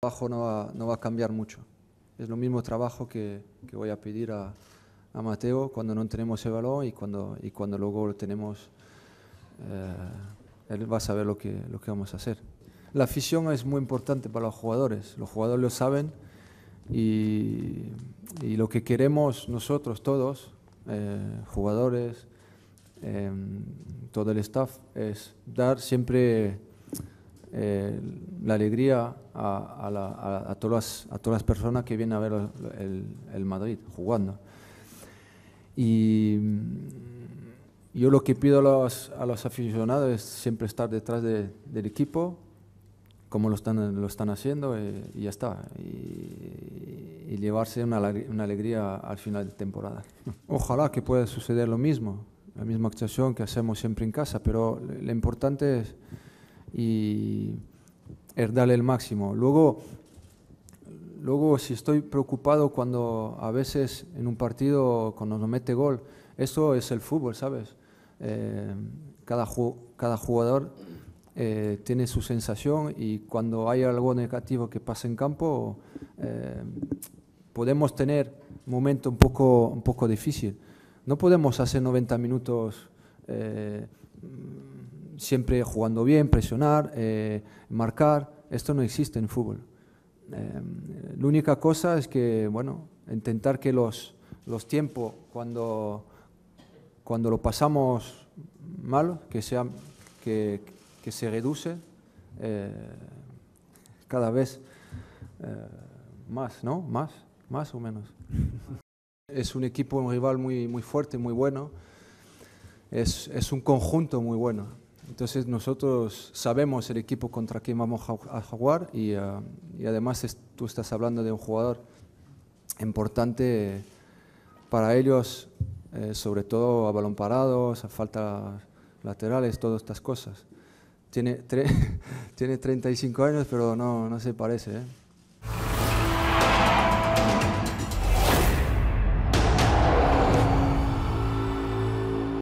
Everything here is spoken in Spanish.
trabajo no va, a cambiar mucho. Es lo mismo trabajo que, voy a pedir a, Mateo cuando no tenemos el balón y cuando, y cuando luego lo tenemos, eh, él va a saber lo que, vamos a hacer. La afición es muy importante para los jugadores, los jugadores lo saben y, lo que queremos nosotros todos, eh, jugadores, em, todo el staff, es dar siempre eh, la alegría a, todas las, a todas personas que vienen a ver el, Madrid jugando. Y mm, yo lo que pido a los, aficionados es siempre estar detrás del equipo, como lo están, lo están haciendo, eh, y, ya está. Y, llevarse una, una, alegría al final de temporada. Ojalá que pueda suceder lo mismo, la misma actuación que hacemos siempre en casa, pero lo importante es y er, darle el máximo. Luego, luego, si estoy preocupado cuando a veces en un partido cuando nos mete gol, eso es el fútbol, ¿sabes? Eh, cada, cada jugador eh, tiene su sensación y cuando hay algo negativo que pasa en campo, eh, podemos tener un momento un poco, un poco difícil. No podemos hacer 90 minutos siempre jugando bien, presionar, eh, marcar. Esto no existe en fútbol. Eh, la única cosa es que, bueno, intentar que los, los tiempos, cuando, cuando lo pasamos mal, que, que, que se reduce eh, cada vez más, ¿no? Más, más o menos. Es un equipo, un rival muy, muy fuerte, muy bueno. Es, es, un conjunto muy bueno. Entonces nosotros sabemos el equipo contra quien vamos a jugar y, ah, además tú estás hablando de un jugador importante para ellos, eh, sobre todo a balón parado, a faltas laterales, todas estas cosas. Tiene, tiene 35 años, pero no, no se parece. ¿eh?